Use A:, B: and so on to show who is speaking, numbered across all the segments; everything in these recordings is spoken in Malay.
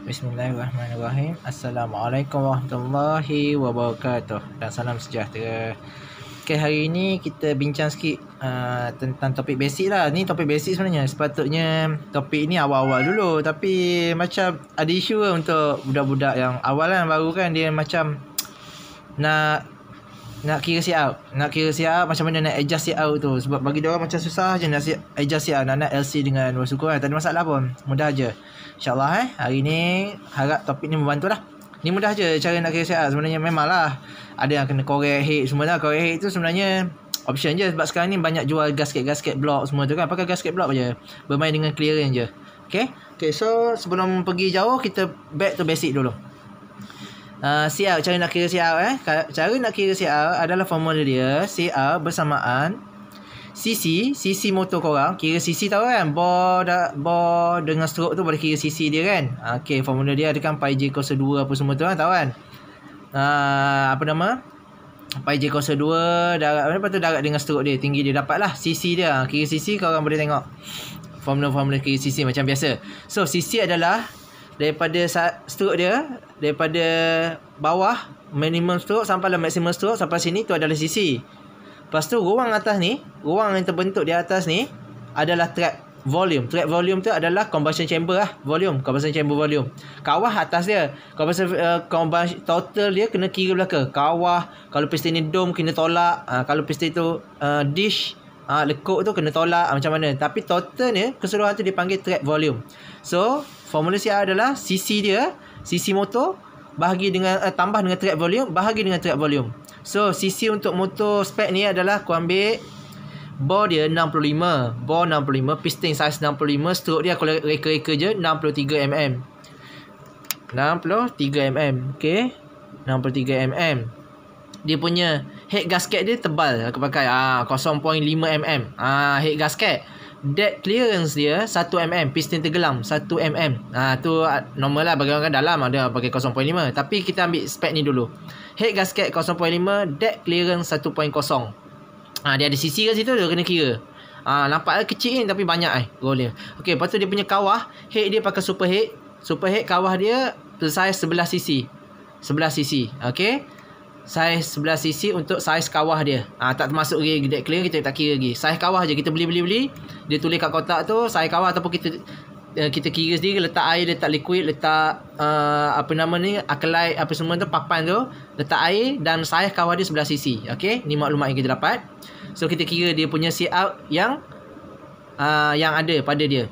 A: Bismillahirrahmanirrahim Assalamualaikum warahmatullahi wabarakatuh Dan salam sejahtera Okay hari ni kita bincang sikit uh, Tentang topik basic lah Ni topik basic sebenarnya Sepatutnya topik ni awal-awal dulu Tapi macam ada isu lah untuk Budak-budak yang awal kan baru kan Dia macam nak nak kira sit out nak kira sit out macam mana nak adjust sit out tu sebab bagi dia macam susah je nak adjust sit out nak nak LC dengan dua suku kan tak ada masalah pun mudah je insyaallah eh hari ni harap topik ni membantu lah ni mudah je cara nak kira sit out sebenarnya memanglah ada yang kena korek head semua lah korek head tu sebenarnya option je sebab sekarang ni banyak jual gasket-gasket block semua tu kan pakai gasket block je bermain dengan clearance je Okay? okay, so sebelum pergi jauh, kita back to basic dulu uh, ah, CL cara nak kira CL eh cara nak kira CL adalah formula dia CL bersamaan CC CC motor korang kira CC tahu kan bor bor dengan stroke tu boleh kira CC dia kan ah, okay, formula dia ada kan pi j 2 apa semua tu kan tahu kan uh, apa nama pi j 2 darat apa tu darat dengan stroke dia tinggi dia dapatlah CC dia kira CC korang boleh tengok formula-formula kira CC macam biasa. So, CC adalah daripada stroke dia daripada bawah minimum stroke sampai lah maximum stroke sampai sini tu adalah sisi. Lepas tu ruang atas ni, ruang yang terbentuk di atas ni adalah trap volume. Trap volume tu adalah combustion chamber lah, volume, combustion chamber volume. Kawah atas dia, combustion, uh, combustion total dia kena kira belaka. Kawah, kalau piston ni dome kena tolak, uh, kalau piston tu uh, dish uh, lekuk tu kena tolak ah, macam mana tapi total ni keseluruhan tu dipanggil track volume so formula CR adalah cc dia cc motor bahagi dengan uh, tambah dengan track volume bahagi dengan track volume so cc untuk motor spec ni adalah aku ambil bore dia 65 bore 65 piston size 65 stroke dia aku reka-reka je 63 mm 63 mm okey 63 mm dia punya head gasket dia tebal aku pakai ah 0.5 mm ah head gasket dead clearance dia 1 mm piston tergelam 1 mm ah tu ah, normal lah bagaimana kan dalam ada pakai 0.5 tapi kita ambil spek ni dulu head gasket 0.5 dead clearance 1.0 ah dia ada sisi kat situ dia kena kira ah nampak lah kecil kan tapi banyak eh roll dia okey lepas tu dia punya kawah head dia pakai super head super head kawah dia size sebelah sisi, sebelah sisi, okay? saiz sebelah sisi untuk saiz kawah dia. Ah ha, tak termasuk lagi gedek clear kita tak kira lagi. Saiz kawah je kita beli-beli-beli, dia tulis kat kotak tu saiz kawah ataupun kita eh, kita kira sendiri letak air, letak liquid, letak uh, apa nama ni, akelai apa semua tu papan tu, letak air dan saiz kawah dia sebelah sisi. okay? ni maklumat yang kita dapat. So kita kira dia punya out yang uh, yang ada pada dia.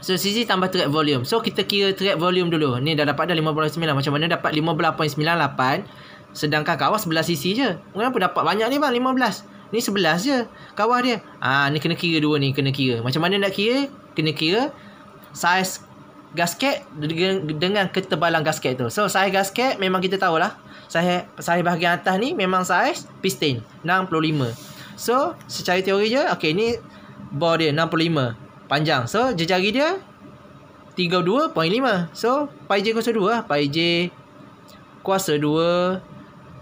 A: So sisi tambah track volume. So kita kira track volume dulu. Ni dah dapat dah 15.9 macam mana dapat 15.98 Sedangkan kawah sebelah sisi je. Kenapa dapat banyak ni bang? 15. Ni 11 je kawah dia. Ah ni kena kira dua ni, kena kira. Macam mana nak kira? Kena kira saiz gasket dengan ketebalan gasket tu. So saiz gasket memang kita tahulah. Saiz saiz bahagian atas ni memang saiz piston 65. So secara teori je, okey ni bore dia 65 panjang. So jejari dia 32.5. So pi j kuasa 2 lah, pi j kuasa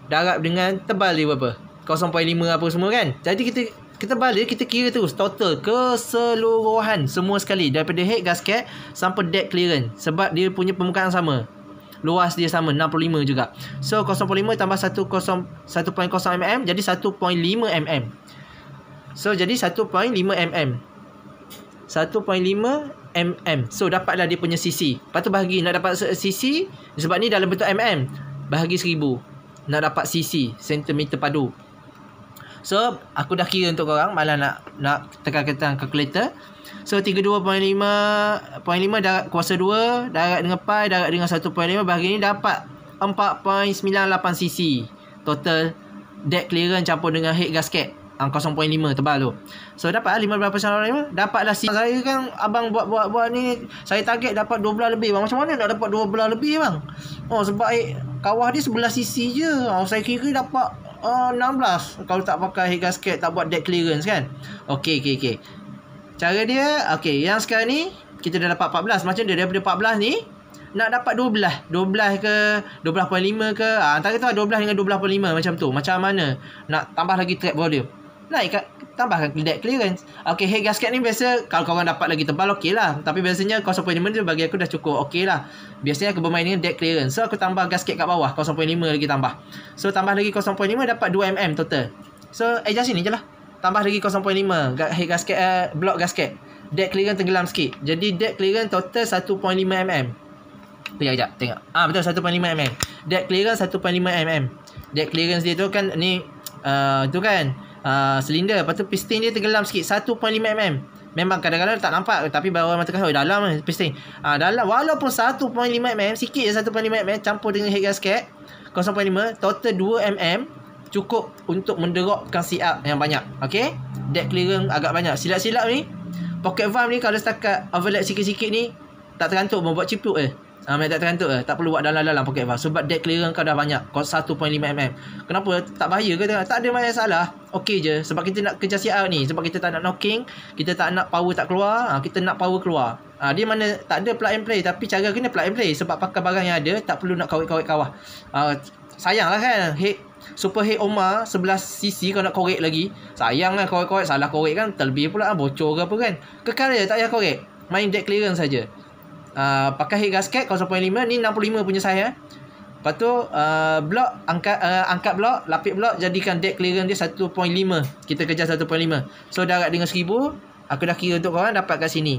A: darab dengan tebal dia berapa 0.5 apa semua kan jadi kita kita balik kita kira terus total keseluruhan semua sekali daripada head gasket sampai deck clearance sebab dia punya permukaan sama luas dia sama 65 juga so 0.5 tambah 1.0 1.0 mm jadi 1.5 mm so jadi 1.5 mm 1.5 mm so dapatlah dia punya sisi Patut tu bahagi nak dapat sisi sebab ni dalam bentuk mm bahagi seribu nak dapat CC sentimeter padu. So aku dah kira untuk korang malah nak nak tekan tekan kalkulator. So 32.5 0.5 darat kuasa 2 darat dengan pi darat dengan 1.5 bahagi ni dapat 4.98 CC total deck clearance campur dengan head gasket. 0.5 tebal tu So dapat lah 15 persen orang lima Dapat lah si. Saya kan abang buat-buat-buat ni Saya target dapat belah lebih bang Macam mana nak dapat belah lebih bang Oh sebab eh, kawah dia sebelah sisi je oh, Saya kira dapat uh, eh, 16 Kalau tak pakai head gasket tak buat dead clearance kan Okay okay okay Cara dia Okay yang sekarang ni Kita dah dapat 14 Macam dia daripada 14 ni nak dapat 12 12 ke 12.5 ke ha, Antara tu lah 12 dengan 12.5 Macam tu Macam mana Nak tambah lagi trap volume Nah, ikat tambahkan deck clearance. Okay, head gasket ni biasa kalau kau korang dapat lagi tebal okay lah. Tapi biasanya cost appointment tu bagi aku dah cukup okay lah. Biasanya aku bermain dengan deck clearance. So aku tambah gasket kat bawah 0.5 lagi tambah. So tambah lagi 0.5 dapat 2mm total. So adjust sini je lah. Tambah lagi 0.5 head gasket, uh, block gasket. Deck clearance tenggelam sikit. Jadi deck clearance total 1.5mm. Pergi sekejap tengok. Ah betul 1.5mm. Deck clearance 1.5mm. Deck clearance dia tu kan ni... Uh, tu kan Ah, silinder uh, lepas tu piston dia tenggelam sikit 1.5 mm memang kadang-kadang tak nampak tapi bawah mata kasar dalam piston uh, ah, dalam walaupun 1.5 mm sikit je 1.5 mm campur dengan head gasket 0.5 total 2 mm cukup untuk menderokkan siap yang banyak Okay deck clearing agak banyak silap-silap ni pocket valve ni kalau setakat overlap sikit-sikit ni tak tergantung membuat ciput eh. Ambil ah, tak terkantuk eh. Tak perlu buat dalam-dalam pocket valve. Sebab dead clearance kau dah banyak. Kau 1.5 mm. Kenapa? Tak bahaya ke? Tak ada banyak salah. Okey je. Sebab kita nak kejar CR ni. Sebab kita tak nak knocking. Kita tak nak power tak keluar. Ha, kita nak power keluar. Ha, dia mana tak ada plug and play. Tapi cara kena plug and play. Sebab pakai barang yang ada. Tak perlu nak kawit-kawit kawah. Ha, sayanglah kan. Hey, Super Head Omar 11cc kau nak korek lagi Sayang lah korek Salah korek kan Terlebih pula bocor ke apa kan Kekal je tak payah korek Main dead clearance saja. Ah, pakai head gasket 0.5 ni 65 punya saya. Eh. Lepas tu uh, blok angkat uh, angkat blok, lapik blok jadikan dead clearance dia 1.5. Kita kejar 1.5. So darat dengan 1000, aku dah kira untuk korang dapat kat sini.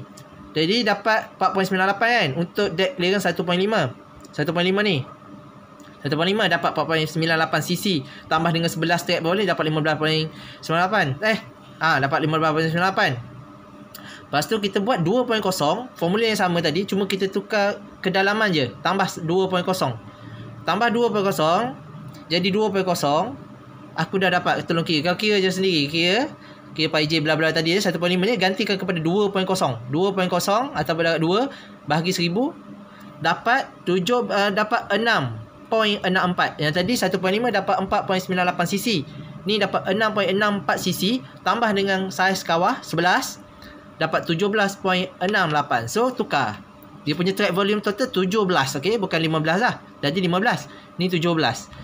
A: Jadi dapat 4.98 kan untuk dead clearance 1.5. 1.5 ni. 1.5 dapat 4.98 cc tambah dengan 11 tag boleh dapat 15.98. Eh, ah dapat 15.98. Lepas tu kita buat 2.0 Formula yang sama tadi Cuma kita tukar kedalaman je Tambah 2.0 Tambah 2.0 Jadi 2.0 Aku dah dapat tolong kira Kau kira je sendiri Kira Kira Pak bla bla tadi 1.5 ni Gantikan kepada 2.0 2.0 Atau dapat 2 Bahagi 1000 Dapat 7 uh, eh, Dapat 6.64 Yang tadi 1.5 dapat 4.98 cc Ni dapat 6.64 cc Tambah dengan saiz kawah 11 dapat 17.68 so tukar dia punya track volume total 17 okey bukan 15 lah jadi 15 ni 17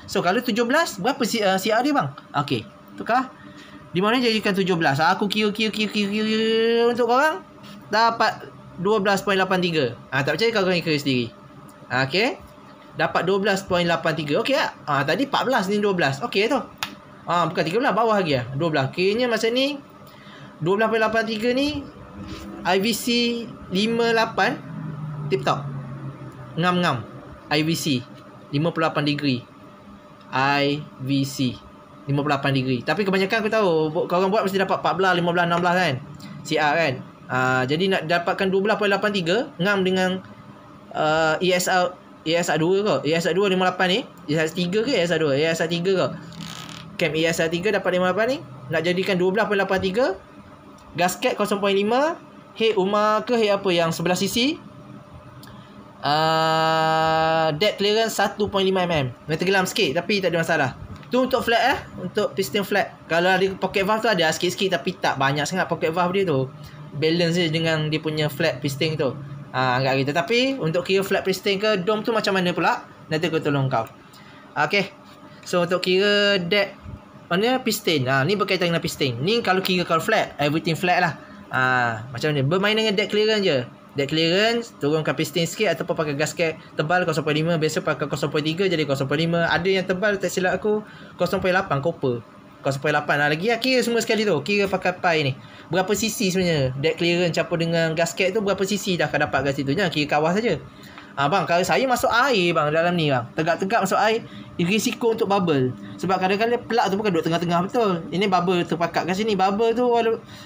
A: so kalau 17 berapa si uh, CR dia bang okey tukar di mana jadikan 17 ah, aku kira kira kira kira, kira untuk kau orang dapat 12.83 ah ha, tak percaya kau orang kira sendiri okey dapat 12.83 okey ah ha, tadi 14 ni 12 okey tu ah ha, bukan 13 bawah lagi ah 12 kiranya masa ni 12.83 ni IVC 58 tip top ngam-ngam IVC 58 degree IVC 58 degree tapi kebanyakan aku tahu kau orang buat mesti dapat 14 15 16 kan CR kan uh, jadi nak dapatkan 12.83 ngam dengan uh, ah, ESR ESR 2 ke ESR 2 58 ni ESR 3 ke ESR 2 ESR 3 ke Cam ESR 3 dapat 58 ni Nak jadikan 12.83 Gasket 0.5 Head Umar ke head apa yang sebelah sisi uh, ah, Dead clearance 1.5 mm Dia tergelam sikit tapi tak ada masalah Tu untuk flat eh Untuk piston flat Kalau ada pocket valve tu ada sikit-sikit Tapi tak banyak sangat pocket valve dia tu Balance dia dengan dia punya flat piston tu ha, uh, Agak gitu Tapi untuk kira flat piston ke dome tu macam mana pula Nanti aku tolong kau Okay So untuk kira dead mana piston ha, ah, Ni berkaitan dengan piston Ni kalau kira kalau flat Everything flat lah ha, Macam ni Bermain dengan dead clearance je Dead clearance Turunkan piston sikit Ataupun pakai gasket Tebal 0.5 Biasa pakai 0.3 Jadi 0.5 Ada yang tebal Tak silap aku 0.8 Copper 0.8 lah lagi lah Kira semua sekali tu Kira pakai pie ni Berapa sisi sebenarnya Dead clearance Campur dengan gasket tu Berapa sisi dah akan dapat kat situ Jangan kira kawas saja Ah bang, kalau saya masuk air bang dalam ni bang. Tegak-tegak masuk air, risiko untuk bubble. Sebab kadang-kadang pelak tu bukan duduk tengah-tengah betul. Ini bubble terpakat kat sini. Bubble tu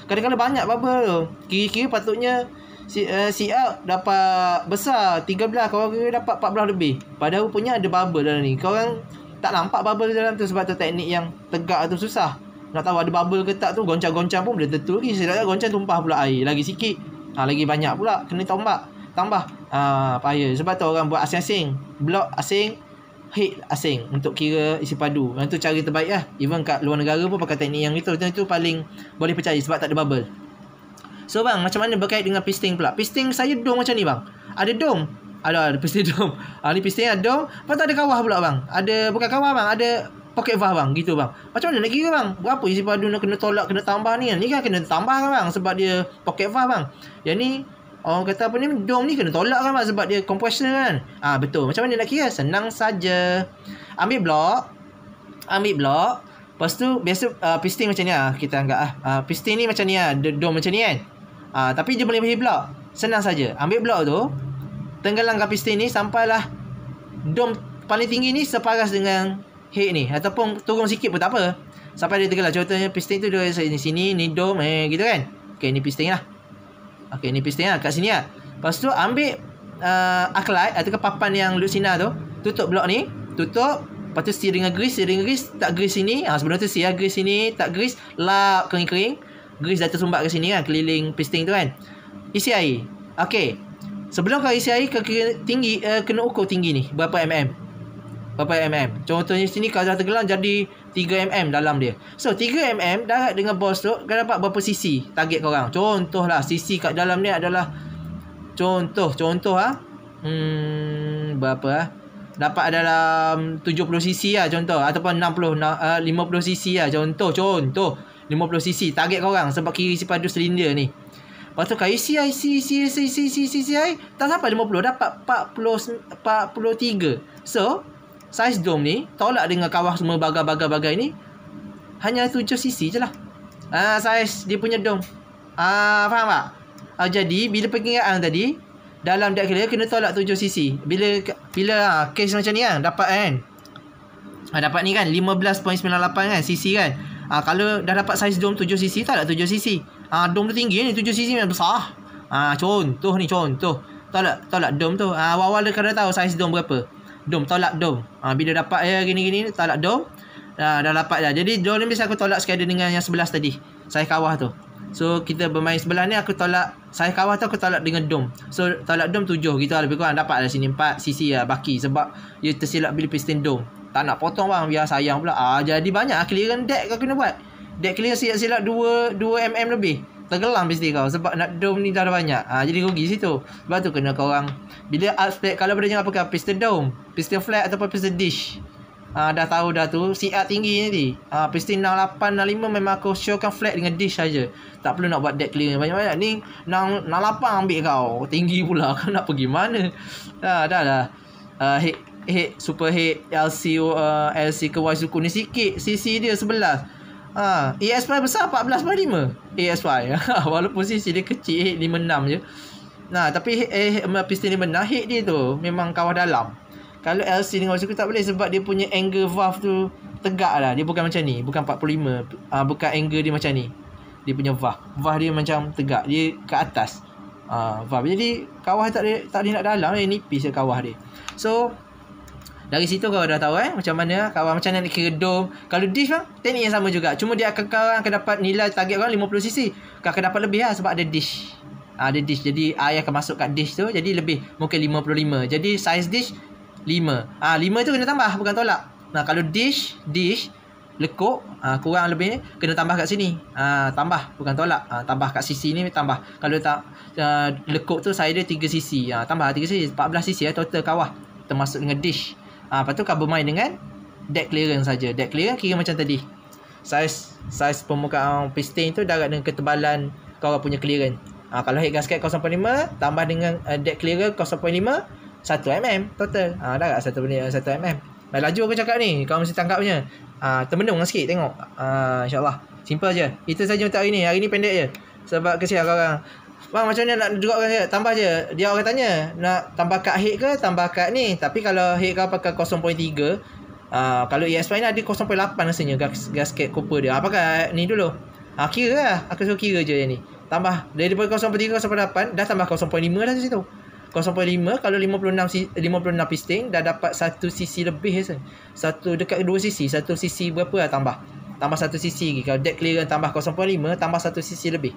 A: kadang-kadang banyak bubble tu. kiri kira patutnya si uh, si out dapat besar 13 kalau kira dapat 14 lebih. Padahal rupanya ada bubble dalam ni. Kau orang tak nampak bubble dalam tu sebab tu teknik yang tegak tu susah. Nak tahu ada bubble ke tak tu goncang-goncang pun boleh tentu lagi. Sedangkan goncang tumpah pula air lagi sikit. Ha, lagi banyak pula kena tombak tambah uh, ha, payah sebab tu orang buat asing-asing blok asing hit asing untuk kira isi padu dan tu cara terbaik lah even kat luar negara pun pakai teknik yang itu teknik tu paling boleh percaya sebab tak ada bubble so bang macam mana berkait dengan pisting pula pisting saya dong macam ni bang ada dong, ada ada pisting dom ha, ah, ni pisting ada dom lepas tu ada kawah pula bang ada bukan kawah bang ada pocket valve bang gitu bang macam mana nak kira bang berapa isi padu nak kena tolak kena tambah ni kan ni kan kena tambah kan bang sebab dia pocket valve bang yang ni Orang kata apa ni Dom ni kena tolak kan Sebab dia compressional kan Ah ha, Betul Macam mana nak kira Senang saja Ambil blok Ambil blok Lepas tu Biasa uh, ah, piston macam ni lah Kita anggap lah uh, ah, Piston ni macam ni lah Dom macam ni kan Ah uh, Tapi dia boleh beli blok Senang saja Ambil blok tu Tenggelamkan piston ni Sampailah Dom paling tinggi ni Separas dengan Head ni Ataupun turun sikit pun tak apa Sampai dia tenggelam Contohnya piston tu Dia sini sini Ni dom eh, Gitu kan Okay ni piston lah Okey ni piston ah kat sini ah. Lepas tu ambil uh, aklat ataupun papan yang lusina tu, tutup blok ni, tutup Lepas tu steer dengan grease, steer dengan grease, tak grease sini. Ah ha, sebenarnya tu siar lah grease sini, tak grease, lap kering-kering. Grease dah tersumbat ke sini kan, keliling piston tu kan. Isi air. Okey. Sebelum kau isi air, kau kena tinggi uh, kena ukur tinggi ni, berapa mm. Berapa mm? Contohnya sini kau dah tergelang jadi 3mm dalam dia So 3mm Darat dengan boss tu Kau dapat berapa cc Target korang Contohlah cc kat dalam ni adalah Contoh Contoh ha? Hmm Berapa ha? Dapat dalam 70cc lah contoh Ataupun 60 uh, 50cc lah contoh Contoh 50cc Target korang Sebab kiri sepadu silinder ni Lepas tu kan isi isi isi isi isi isi isi Tak sampai 50 Dapat 40, 43 So Saiz dom ni Tolak dengan kawah semua bagai-bagai-bagai ni Hanya tujuh sisi je lah Haa saiz dia punya dom Haa faham tak? Ha, jadi bila pengingatan tadi Dalam dia clear kena tolak tujuh sisi Bila bila ha, case macam ni kan dapat kan ha, Dapat ni kan 15.98 kan sisi kan ha, Kalau dah dapat saiz dome 7 cc tolak tujuh sisi ha, dom tu tinggi ni tujuh sisi memang besar Ha, contoh ni contoh Tolak, tolak dom tu ha, Awal-awal dia kena tahu saiz dom berapa dom tolak dom ha, bila dapat ya eh, gini gini tolak dom ha, dah dapat dah jadi dom ni bisa aku tolak sekali dengan yang sebelah tadi saya kawah tu so kita bermain sebelah ni aku tolak saya kawah tu aku tolak dengan dom so tolak dom tujuh gitu lah lebih kurang dapat lah sini empat sisi lah baki sebab dia tersilap bila piston dom tak nak potong bang biar sayang pula ah ha, jadi banyak lah clearance deck kau kena buat deck clear silap-silap 2, 2mm lebih tenggelam mesti kau sebab nak dome ni terlalu banyak. Ha, jadi rugi situ. Sebab tu kena kau orang bila aspect kalau benda jangan pakai piston dome, piston flat ataupun piston dish. Ha, dah tahu dah tu CR tinggi ni ha, Piston 68 65 memang aku showkan flat dengan dish saja. Tak perlu nak buat deck clear banyak-banyak ni 68 ambil kau. Tinggi pula kau nak pergi mana. Ha, dah dah. Uh, hit, hit, super hit LC, uh, LC ke Y sikit CC dia 11 Ha, ESY besar 14.5 ESY Walaupun CC sini kecil 5.6 je Nah, tapi eh, piston dia menang Hit dia tu Memang kawah dalam Kalau LC dengan Osaka tak boleh Sebab dia punya angle valve tu Tegak lah Dia bukan macam ni Bukan 45 uh, ah, Bukan angle dia macam ni Dia punya valve Valve dia macam tegak Dia ke atas uh, valve. Jadi kawah tak ada, tak ada nak dalam eh, Nipis je kawah dia So dari situ kau dah tahu eh macam mana kawan macam mana nak kira dom. Kalau dish bang, teknik yang sama juga. Cuma dia akan kau akan dapat nilai target kau 50 cc. Kau akan dapat lebih lah sebab ada dish. Ha, ada dish. Jadi air akan masuk kat dish tu jadi lebih mungkin 55. Jadi size dish 5. Ah ha, 5 tu kena tambah bukan tolak. Nah kalau dish dish lekuk ha, kurang lebih kena tambah kat sini. Ha, tambah bukan tolak. Ha, tambah kat sisi ni tambah. Kalau tak uh, lekuk tu saya ada 3 sisi. Ha, tambah 3 sisi, 14 cc eh, total kawah termasuk dengan dish. Ah, lepas tu kau main dengan deck clearance saja. Deck clearance kira macam tadi. Saiz saiz permukaan piston tu darat dengan ketebalan kau punya clearance. Ah, kalau head gasket 0.5 tambah dengan uh, deck clearance 0.5 1 mm total. Ah, darat 1 benda 1 mm. Baik laju aku cakap ni. Kau mesti tangkap punya. Ah, termenung sikit tengok. Ah, insya-Allah. Simple je. Itu saja untuk hari ni. Hari ni pendek je. Sebab kesian kau orang. Bang macam ni nak juga orang Tambah je Dia orang tanya Nak tambah kad head ke Tambah kad ni Tapi kalau head kau pakai 0.3 Uh, ah, kalau ESPN ada 0.8 rasanya gas gasket copper dia. Apakah ah, ni dulu? Ha, kira lah. Aku suruh kira je yang ni. Tambah. Dari 0.3, 0.8. Dah tambah 0.5 dah situ. 0.5 kalau 56 56 piston dah dapat satu sisi lebih rasa. Satu dekat dua sisi satu sisi berapa lah tambah. Tambah satu sisi lagi. Kalau dead clearance tambah 0.5, tambah satu sisi lebih.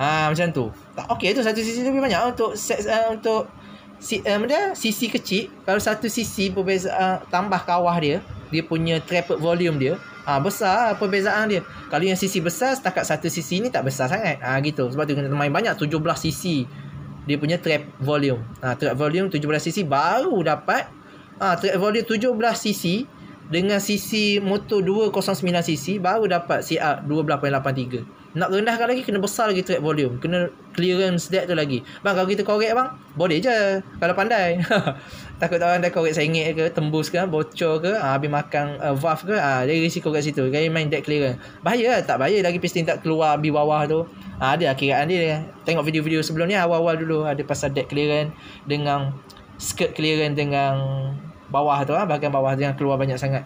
A: Ha, macam tu. Tak okey tu satu sisi lebih banyak ah, untuk set uh, ah, untuk si uh, dia sisi kecil kalau satu sisi perbeza uh, tambah kawah dia dia punya trapped volume dia ah uh, besar perbezaan dia kalau yang sisi besar setakat satu sisi ni tak besar sangat ah uh, gitu sebab tu kena main banyak 17 sisi dia punya trap volume ah uh, trap volume 17 sisi baru dapat ah uh, trap volume 17 sisi dengan sisi motor 209 sisi baru dapat CR 12.83 nak rendahkan lagi kena besar lagi track volume kena clearance dia tu lagi bang kalau kita korek bang boleh je kalau pandai takut orang dah korek sengit ke tembus ke bocor ke ha, habis makan uh, valve ke ha, dia risiko kat situ kan main deck clearance bahaya lah, tak bahaya lagi pasti tak keluar di bawah tu ha, ada lah kiraan dia tengok video-video sebelum ni awal-awal dulu ada pasal deck clearance dengan skirt clearance dengan bawah tu ha, bahagian bawah dengan keluar banyak sangat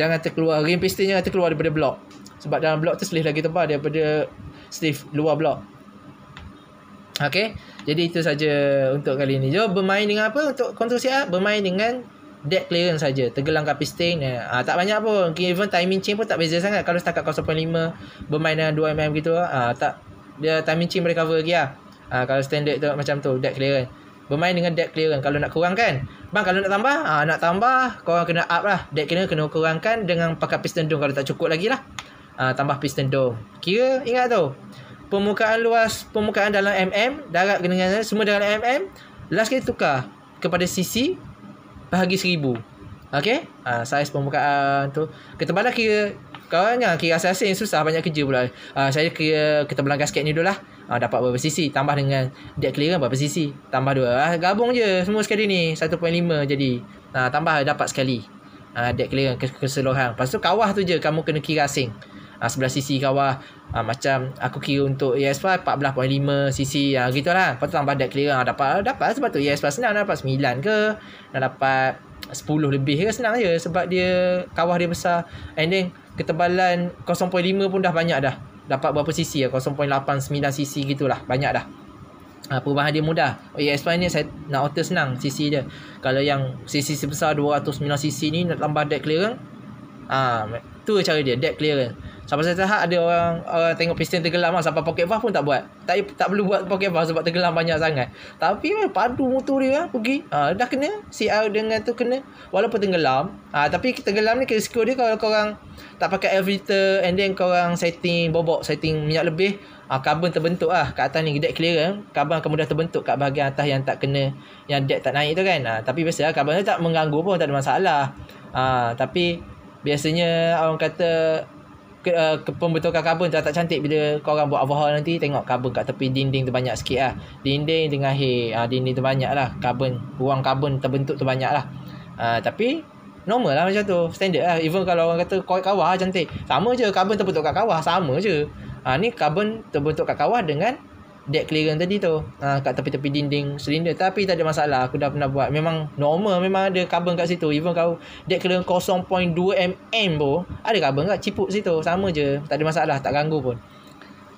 A: jangan terkeluar rim piston jangan terkeluar daripada blok sebab dalam blok tu selih lagi tebal daripada selih luar blok. Okay, Jadi itu saja untuk kali ini. Jom bermain dengan apa untuk kontrol CR? Bermain dengan dead clearance saja. Tergelang kat piston. Ha, eh, ah, tak banyak pun. Even timing chain pun tak beza sangat. Kalau setakat 0.5 bermain dengan 2mm gitu. Ha, tak. Dia timing chain recover lagi lah. Ha, kalau standard tu macam tu. Dead clearance. Bermain dengan dead clearance. Kalau nak kurangkan. Bang kalau nak tambah. Ha, nak tambah. Korang kena up lah. Dead clearance kena kurangkan. Dengan pakai piston dong. Kalau tak cukup lagi lah uh, tambah piston dome. Kira ingat tu. Permukaan luas permukaan dalam mm, darat dengan semua dalam mm, last kali tukar kepada cc, bahagi 1000. Okey? Uh, saiz permukaan tu. Ketebalan kira kau jangan kira asal yang susah banyak kerja pula. Uh, saya kira ketebalan gasket ni dulu lah. dapat berapa sisi tambah dengan dead clearance berapa sisi tambah dua uh, gabung je semua sekali ni 1.5 jadi uh, tambah dapat sekali uh, dead clearance keseluruhan lepas tu kawah tu je kamu kena kira asing uh, sebelah sisi kawah uh, ah, macam aku kira untuk ES5 14.5 sisi uh, ah, gitu lah lepas tu tambah deck clear uh, dapat, dapat sebab tu ES5 senang nak dapat 9 ke nak dapat 10 lebih ke senang je sebab dia kawah dia besar and then ketebalan 0.5 pun dah banyak dah dapat berapa sisi ya 0.89 sisi gitulah banyak dah Ha, perubahan dia mudah ES5 ni saya nak alter senang CC dia Kalau yang CC sebesar 209 CC ni Nak tambah deck clearance ah Tu cara dia Deck clearance Sampai saya tahap ada orang uh, tengok piston tergelam lah. Sampai pocket valve pun tak buat. Tak tak perlu buat pocket valve sebab tergelam banyak sangat. Tapi eh, padu motor dia lah, pergi. Uh, dah kena. CR dengan tu kena. Walaupun tenggelam. Uh, tapi tenggelam ni risiko dia kalau korang tak pakai air filter. And then korang setting bobok. Setting minyak lebih. Uh, carbon terbentuk lah. Kat atas ni dead clearance. Carbon akan mudah terbentuk kat bahagian atas yang tak kena. Yang dead tak naik tu kan. Uh, tapi biasa lah. Carbon tu tak mengganggu pun. Tak ada masalah. Uh, tapi biasanya orang kata ke, uh, pembentukan karbon tak, cantik bila korang buat overhaul nanti tengok karbon kat tepi dinding tu banyak lah dinding dengan hair uh, ah, dinding terbanyak lah karbon ruang karbon terbentuk terbanyak lah uh, tapi normal lah macam tu standard lah even kalau orang kata korek kawah cantik sama je karbon terbentuk kat kawah sama je uh, ni karbon terbentuk kat kawah dengan deck clearance tadi tu ha, kat tepi-tepi dinding silinder tapi tak ada masalah aku dah pernah buat memang normal memang ada carbon kat situ even kau deck clearance 0.2 mm pun ada carbon kat ciput situ sama je tak ada masalah tak ganggu pun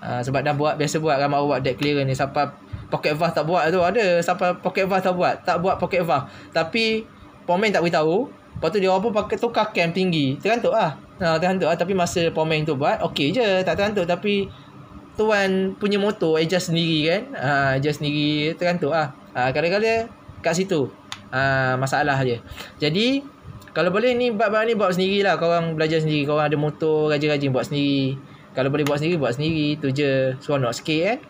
A: ha, sebab dah buat biasa buat ramai buat deck clearance ni sampai pocket valve tak buat tu ada sampai pocket valve tak buat tak buat pocket valve tapi pomen tak beritahu lepas tu dia orang pun pakai tukar cam tinggi terantuk lah ha, ah, terantuk lah tapi masa pomen tu buat okay je tak terantuk tapi tuan punya motor adjust sendiri kan ha, ah, adjust sendiri terantuk lah ha, ah, kadang-kadang kat situ ha, masalah je jadi kalau boleh ni bab-bab ni buat sendiri lah korang belajar sendiri korang ada motor rajin-rajin buat sendiri kalau boleh buat sendiri buat sendiri tu je seronok sikit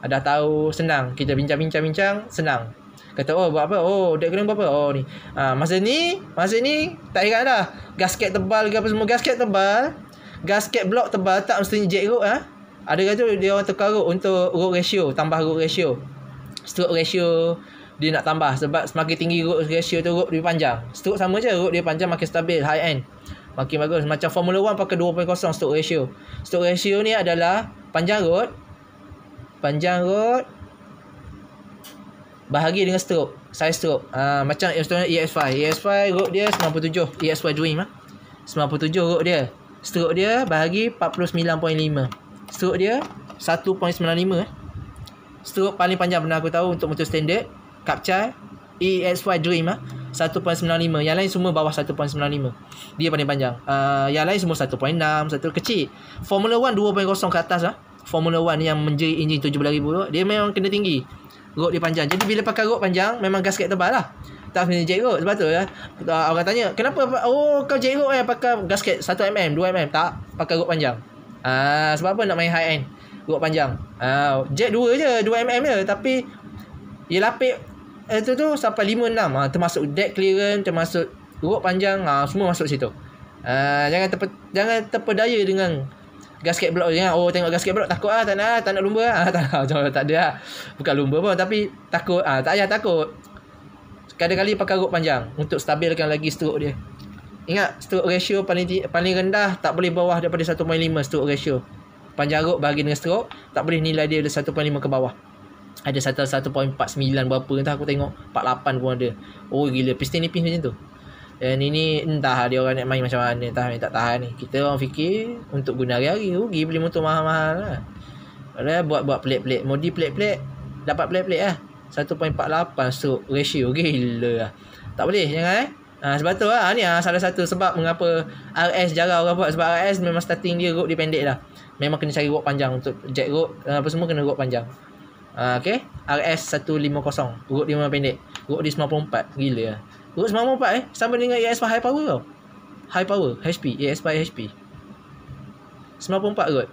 A: kan ha, tahu senang kita bincang-bincang-bincang senang Kata oh buat apa Oh dia kena buat apa Oh ni ha, Masa ni Masa ni Tak ingat dah Gasket tebal ke apa semua Gasket tebal Gasket blok tebal Tak mesti jack road ah. Ada kata dia orang terkarut untuk road ratio, tambah road ratio. Stroke ratio dia nak tambah sebab semakin tinggi road ratio tu road lebih panjang. Stroke sama je road dia panjang makin stabil, high end. Makin bagus. Macam Formula 1 pakai 2.0 stroke ratio. Stroke ratio ni adalah panjang road. Panjang road bahagi dengan stroke size stroke uh, macam Aston ES5 ES5 rok dia 97 ES5 Dream ah 97 rok dia stroke dia bahagi 49.5 stroke dia 1.95 stroke paling panjang pernah aku tahu untuk motor standard Capcai EXY Dream ah 1.95 yang lain semua bawah 1.95 dia paling panjang uh, yang lain semua 1.6 satu kecil Formula 1 2.0 ke atas lah Formula 1 yang menjerit enjin 17,000 tu dia memang kena tinggi rod dia panjang jadi bila pakai rod panjang memang gasket tebal lah tak kena jack rod sebab tu ya uh, orang tanya kenapa oh kau jack rod eh pakai gasket 1mm 2mm tak pakai rod panjang Ah uh, sebab apa nak main high end? Rok panjang. Ah uh, jet 2 je, 2 mm je tapi dia lapik eh, tu tu sampai 5 6 ah uh, termasuk deck clearance, termasuk rok panjang, ah uh, semua masuk situ. Ah uh, jangan terpe, jangan terpedaya dengan gasket block je. Oh tengok gasket block takut ah tak nak ah, tak nak lumba ah tak nak jangan tak ada lah. Bukan lumba pun tapi takut ah uh, tak payah takut. Kadang-kadang pakai rok panjang untuk stabilkan lagi stroke dia. Ingat stroke ratio paling paling rendah tak boleh bawah daripada 1.5 stroke ratio. Panjarut bagi dengan stroke tak boleh nilai dia ada 1.5 ke bawah. Ada 1.49 berapa entah aku tengok 48 pun ada. Oh gila piston nipis macam tu. Dan ini entah lah dia orang nak main macam mana entah yang tak tahan ni. Kita orang fikir untuk guna hari-hari rugi beli motor mahal-mahal lah. Ada buat buat plek pelik modi plek plek dapat pelik-pelik lah. 1.48 stroke ratio gila lah. Tak boleh jangan eh. Ah sebab tu lah ni ah salah satu sebab mengapa RS jarang orang buat sebab RS memang starting dia rope dia pendek lah. Memang kena cari rope panjang untuk jack rope ah, apa semua kena rope panjang. Ah okey, RS 150, rope dia memang pendek. Rope dia 94, gila ah. Rope 94 eh sama dengan ES high power tau. High power, HP, ES by HP. 94 rope.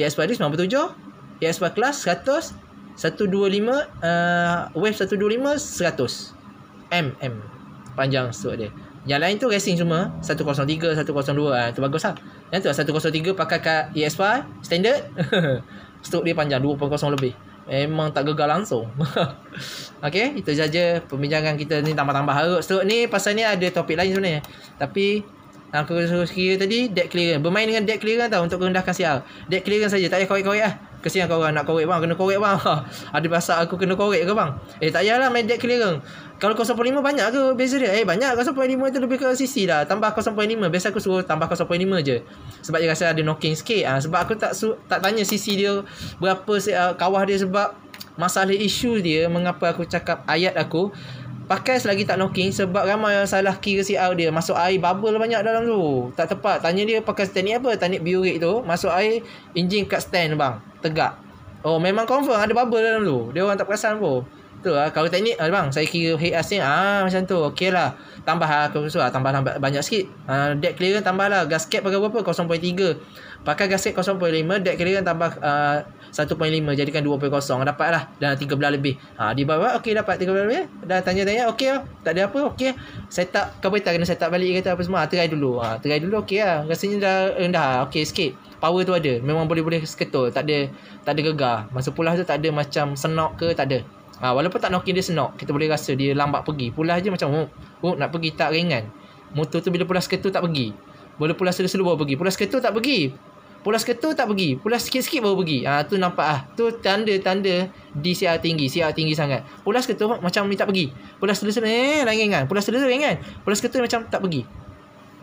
A: ES by 97, ES by class 100, 125 uh, wave 125 100 mm panjang stroke dia yang lain tu racing cuma 103, 102 ah tu bagus lah. Yang tu 103 lah, pakai kat ES5 standard. Stroke dia panjang 2.0 lebih. Memang tak gegar langsung. okay, itu saja perbincangan kita ni tambah-tambah harap. Stroke ni pasal ni ada topik lain sebenarnya. Tapi aku suruh kira tadi deck clearance. Bermain dengan deck clearance tau untuk rendahkan CR. Deck clearance saja tak payah korek-korek lah. Kesian kau orang nak korek bang Kena korek bang Ada bahasa aku kena korek ke bang Eh tak yalah main deck clearing Kalau 0.5 banyak ke Beza dia Eh banyak 0.5 itu lebih ke CC lah Tambah 0.5 Biasa aku suruh tambah 0.5 je Sebab dia rasa ada knocking sikit ha. Sebab aku tak su- tak tanya CC dia Berapa uh, kawah dia sebab Masalah isu dia Mengapa aku cakap ayat aku Pakai selagi tak knocking Sebab ramai yang salah kira si out dia Masuk air bubble banyak dalam tu Tak tepat Tanya dia pakai stand apa Tanik biurik tu Masuk air Enjin kat stand bang tegak Oh memang confirm ada bubble dalam tu Dia orang tak perasan pun Tu lah kalau teknik ah, bang saya kira hate ni ah macam tu okey lah tambah lah aku ah, tambah, tambah banyak sikit ah dead clearance tambah lah gasket pakai berapa 0.3 Pakai gasket 0.5 Dead kira kan tambah uh, 1.5 Jadikan 2.0 dan Dalam belah lebih ha, Di bawah Okey dapat belah lebih Dah tanya-tanya Okey lah Tak ada apa Okey Set up Kapital kena set up balik Kata apa semua ha, Try dulu ha, Try dulu okey lah Rasanya dah rendah ha, Okey sikit Power tu ada Memang boleh-boleh seketul Tak ada Tak ada gegar Masa pulah tu tak ada Macam senok ke Tak ada ha, Walaupun tak knocking dia senok Kita boleh rasa Dia lambat pergi Pulah je macam oh, oh, Nak pergi tak ringan Motor tu bila pulas ketul tak pergi boleh pula selalu-selalu bawa pergi Pula seketul tak pergi Pulas ketul tak pergi. Pulas sikit-sikit baru pergi. Ah ha, tu nampak ah. Tu tanda-tanda di CR tinggi. CR tinggi sangat. Pulas ketul macam ni tak pergi. Pulas selesa eh langit kan. Pulas selesa kan. Pulas ketul macam tak pergi.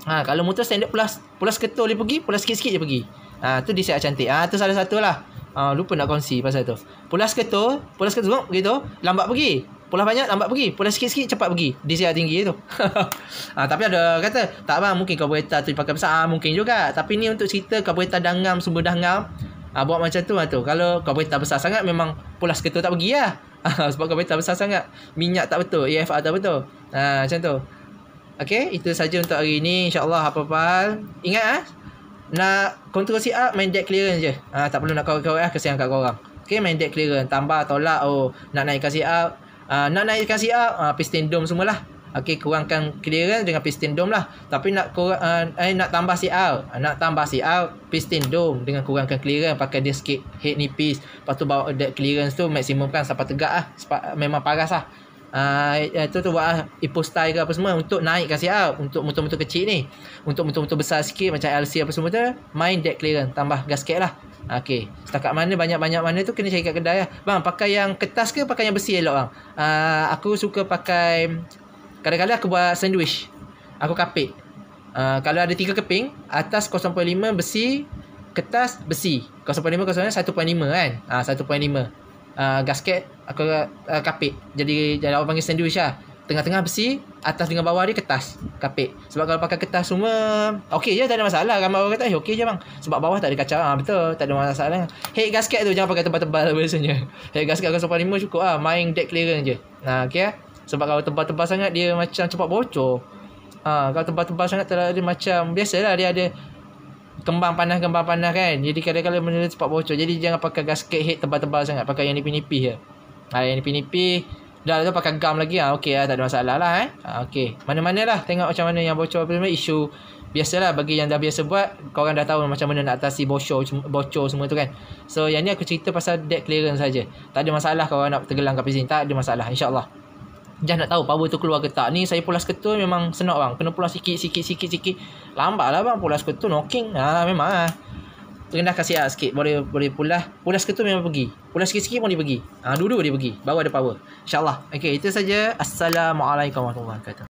A: Ha, kalau motor standard pulas pulas ketul dia pergi, pulas sikit-sikit je pergi. Ah ha, tu di CR cantik. Ah ha, tu salah satulah. Ah ha, lupa nak kongsi pasal tu. Pulas ketul, pulas ketul gitu, lambat pergi. Pola banyak lambat pergi Pola sikit-sikit cepat pergi di DCR tinggi tu ha, Tapi ada kata Tak apa mungkin karburetor tu dipakai besar ha, Mungkin juga Tapi ni untuk cerita karburetor dangam Semua dangam ha, Buat macam tu lah tu Kalau karburetor besar sangat Memang pola seketul tak pergi lah ha, Sebab karburetor besar sangat Minyak tak betul EFR tak betul ha, Macam tu Okay itu saja untuk hari ni InsyaAllah apa-apa Ingat ah ha? Nak control CR Main deck clearance je ha, Tak perlu nak kawal-kawal lah Kesian kat korang Okay main deck clearance Tambah tolak oh Nak naikkan CR uh, nak naikkan CR uh, ah, piston dome semualah okey kurangkan clearance dengan piston dome lah tapi nak kurang uh, eh, nak tambah CR nak tambah CR piston dome dengan kurangkan clearance pakai dia sikit head ni piece lepas tu bawa that clearance tu maksimumkan sampai tegak lah memang paras lah Uh, itu eh, tu buat lah Ipostyle ke apa semua Untuk naikkan CR Untuk motor-motor kecil ni Untuk motor-motor besar sikit Macam LC apa semua tu Main dead clearance Tambah gasket lah Okey, setakat mana banyak-banyak mana tu kena cari kat kedai lah. Bang, pakai yang kertas ke pakai yang besi elok bang? Uh, aku suka pakai kadang-kadang aku buat sandwich. Aku kapit. Uh, ah, kalau ada tiga keping, atas 0.5 besi, kertas besi. 0.5 0.5 1.5 kan? Ah uh, 1.5. Uh, gasket aku uh, ah, kapit. Jadi jadi apa panggil sandwich lah tengah-tengah besi atas dengan bawah dia kertas kapek sebab kalau pakai kertas semua okey je tak ada masalah ramai bawah kertas, okay okey je bang sebab bawah tak ada kaca ha, betul tak ada masalah head gasket tu jangan pakai tebal-tebal biasanya head gasket kalau sopan lima cukup ah ha. main deck clearance je nah ha, okey ya ha. sebab kalau tebal-tebal sangat dia macam cepat bocor ah ha, kalau tebal-tebal sangat terlalu ada macam biasalah dia ada kembang panas kembang panas kan jadi kadang-kadang benda cepat bocor jadi jangan pakai gasket head tebal-tebal sangat pakai yang nipis-nipis je ha, yang nipis-nipis Dah tu pakai gam lagi ah. Okey lah, tak ada masalah lah eh. Ha, Okey. Mana-mana lah tengok macam mana yang bocor apa isu biasalah bagi yang dah biasa buat kau orang dah tahu macam mana nak atasi bocor bocor semua tu kan. So yang ni aku cerita pasal dead clearance saja. Tak ada masalah kau orang nak tergelang kat sini. Tak ada masalah insya-Allah. Jangan nak tahu power tu keluar ke tak. Ni saya pulas ketul memang senok bang. Kena pulas sikit sikit sikit sikit. Lambatlah bang pulas ketul knocking. Ha memang lah. Pernah kasih ah sikit boleh boleh pulas. Pulas ke tu memang pergi. Pulas sikit-sikit pun dia pergi. Ah ha, dulu dia pergi. Bawa ada power. Insya-Allah. Okey, itu saja. Assalamualaikum warahmatullahi wabarakatuh.